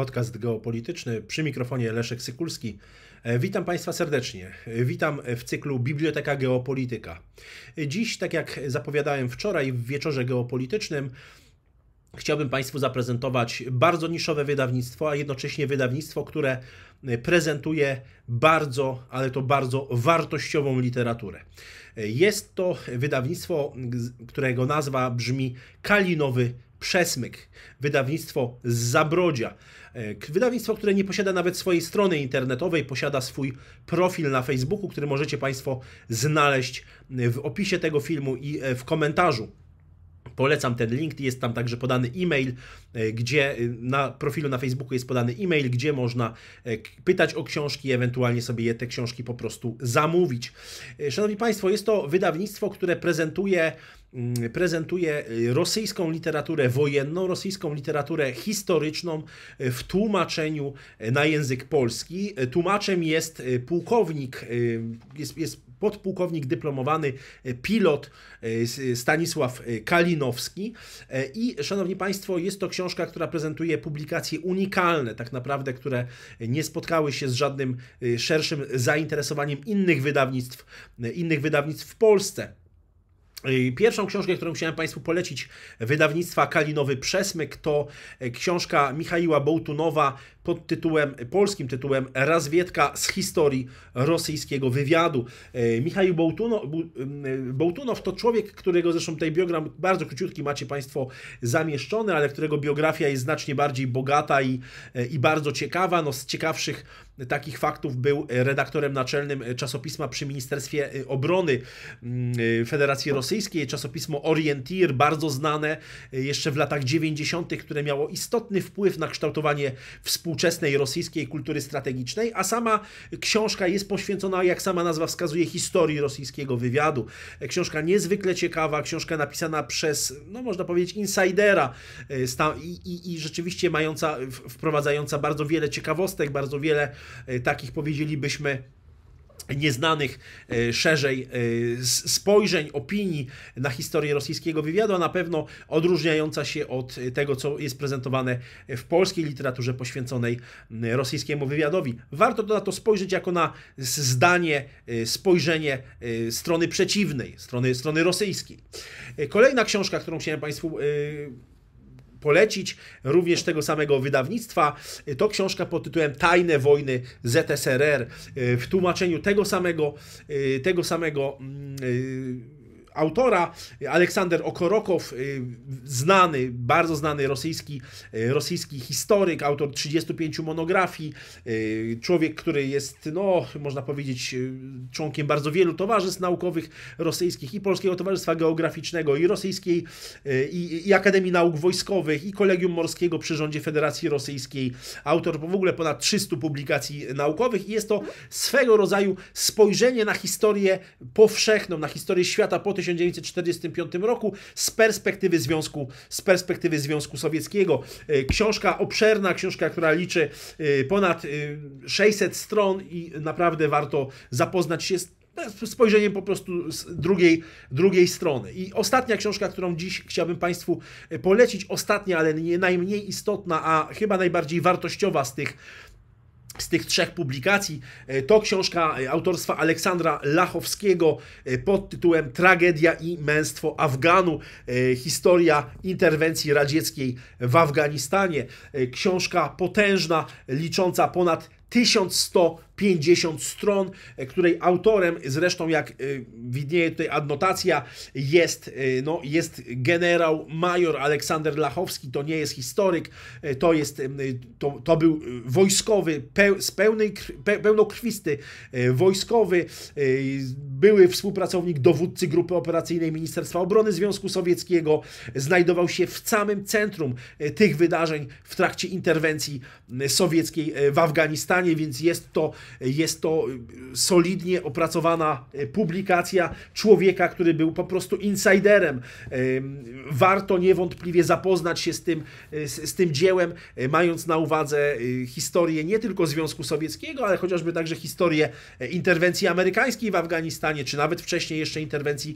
podcast geopolityczny. Przy mikrofonie Leszek Sykulski. E, witam Państwa serdecznie. E, witam w cyklu Biblioteka Geopolityka. E, dziś, tak jak zapowiadałem wczoraj w wieczorze geopolitycznym, chciałbym Państwu zaprezentować bardzo niszowe wydawnictwo, a jednocześnie wydawnictwo, które prezentuje bardzo, ale to bardzo wartościową literaturę. Jest to wydawnictwo, którego nazwa brzmi Kalinowy Przesmyk, wydawnictwo z Zabrodzia. E, wydawnictwo, które nie posiada nawet swojej strony internetowej, posiada swój profil na Facebooku, który możecie Państwo znaleźć e, w opisie tego filmu i e, w komentarzu. Polecam ten link, jest tam także podany e-mail, e, gdzie e, na profilu na Facebooku jest podany e-mail, gdzie można e, pytać o książki, ewentualnie sobie je, te książki po prostu zamówić. Szanowni Państwo, jest to wydawnictwo, które prezentuje mm, prezentuje rosyjską literaturę wojenną, rosyjską literaturę historyczną w tłumaczeniu na język polski. Tłumaczem jest pułkownik, jest, jest podpułkownik dyplomowany, e, pilot e, e, Stanisław Kalinowski. I szanowni Państwo, jest to książka, która prezentuje publikacje unikalne, tak naprawdę, które nie spotkały się z żadnym szerszym zainteresowaniem innych wydawnictw, innych wydawnictw w Polsce. Pierwszą książkę, którą chciałem Państwu polecić, wydawnictwa Kalinowy Przesmyk, to e, książka Michaiła Bołtunowa pod tytułem, polskim tytułem Razwiedka z historii rosyjskiego wywiadu. E, Michał Bołtunow, e, Bołtunow to człowiek, którego zresztą tutaj biogram bardzo króciutki macie Państwo zamieszczony, ale którego biografia jest znacznie bardziej bogata i, i bardzo ciekawa. No, z ciekawszych takich faktów był redaktorem naczelnym czasopisma przy Ministerstwie Obrony Federacji Rosyjskiej rosyjskie czasopismo Orientir, bardzo znane e, jeszcze w latach 90., które miało istotny wpływ na kształtowanie współczesnej rosyjskiej kultury strategicznej, a sama książka jest poświęcona, jak sama nazwa wskazuje, historii rosyjskiego wywiadu. E, książka niezwykle ciekawa, książka napisana przez, no można powiedzieć, insidera e, i, i, i rzeczywiście mająca, wprowadzająca bardzo wiele ciekawostek, bardzo wiele takich powiedzielibyśmy nieznanych e, szerzej e, spojrzeń, opinii na historię rosyjskiego wywiadu, a na pewno odróżniająca się od e, tego, co jest prezentowane w polskiej literaturze poświęconej rosyjskiemu wywiadowi. Warto na to spojrzeć jako na zdanie, spojrzenie strony przeciwnej, strony, strony rosyjskiej. Kolejna książka, którą chciałem Państwu polecić, również tego samego wydawnictwa. To książka pod tytułem Tajne wojny ZSRR e, w tłumaczeniu tego samego, e, tego samego mm, e, autora. Aleksander Okorokow, y, znany, bardzo znany rosyjski, y, rosyjski historyk, autor 35 monografii, y, człowiek, który jest, no, można powiedzieć, członkiem bardzo wielu towarzystw naukowych rosyjskich i Polskiego Towarzystwa Geograficznego, i Rosyjskiej, i, i Akademii Nauk Wojskowych, i Kolegium Morskiego przy rządzie Federacji Rosyjskiej. Autor w ogóle ponad 300 publikacji naukowych i jest to swego rodzaju spojrzenie na historię powszechną, na historię świata po 1900 1945 roku z perspektywy Związku, z perspektywy Związku Sowieckiego. E, książka obszerna, książka, która liczy e, ponad 600 e, stron i naprawdę warto zapoznać się no, z spojrzeniem po prostu z drugiej, drugiej strony. I ostatnia książka, którą dziś chciałbym Państwu polecić, ostatnia, ale nie najmniej istotna, a chyba najbardziej wartościowa z tych z tych trzech publikacji. E, to książka e, autorstwa Aleksandra Lachowskiego e, pod tytułem Tragedia i męstwo Afganu. Historia interwencji radzieckiej w Afganistanie. Książka potężna, licząca ponad 1150 stron, e, której autorem, zresztą jak e, widnieje tutaj adnotacja, jest, e, no, jest generał major Aleksander Lachowski, to nie jest historyk, to, jest, to, to był wojskowy, z pełnej, pe, pełnokrwisty wojskowy, były współpracownik dowódcy grupy operacyjnej Ministerstwa Obrony Związku Sowieckiego, znajdował się w samym centrum tych wydarzeń w trakcie interwencji sowieckiej w Afganistanie więc jest to, jest to y, solidnie opracowana y, publikacja człowieka, który był po prostu insiderem. Warto niewątpliwie zapoznać się z tym, y, z, z tym dziełem, mając na uwadze historię nie tylko Związku Sowieckiego, ale chociażby także historię interwencji amerykańskiej w Afganistanie, czy nawet wcześniej jeszcze interwencji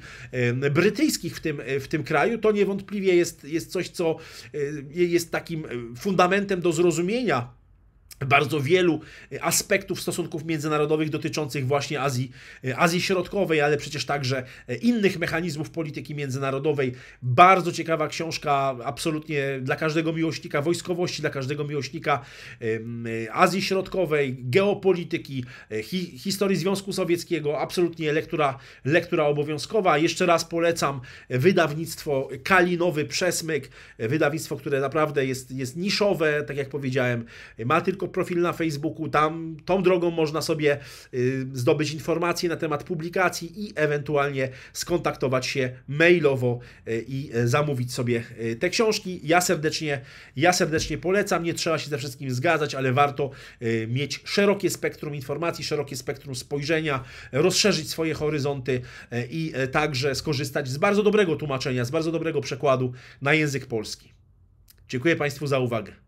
brytyjskich w tym, w tym kraju. To niewątpliwie jest, jest coś, co jest takim fundamentem do zrozumienia bardzo wielu e, aspektów stosunków międzynarodowych dotyczących właśnie Azji, e, Azji Środkowej, ale przecież także e, innych mechanizmów polityki międzynarodowej. Bardzo ciekawa książka, absolutnie dla każdego miłośnika wojskowości, dla każdego miłośnika Azji Środkowej, geopolityki, hi, historii Związku Sowieckiego, absolutnie lektura, lektura obowiązkowa. Jeszcze raz polecam wydawnictwo Kalinowy Przesmyk, wydawnictwo, które naprawdę jest, jest niszowe, tak jak powiedziałem, ma tylko tylko profil na Facebooku, tam tą drogą można sobie y, zdobyć informacje na temat publikacji i ewentualnie skontaktować się mailowo y, i y, zamówić sobie te książki. Ja serdecznie, ja serdecznie polecam, nie trzeba się ze wszystkim zgadzać, ale warto mieć szerokie spektrum informacji, szerokie spektrum spojrzenia, rozszerzyć swoje horyzonty i także skorzystać z bardzo dobrego tłumaczenia, z bardzo dobrego przekładu na język polski. Dziękuję Państwu za uwagę.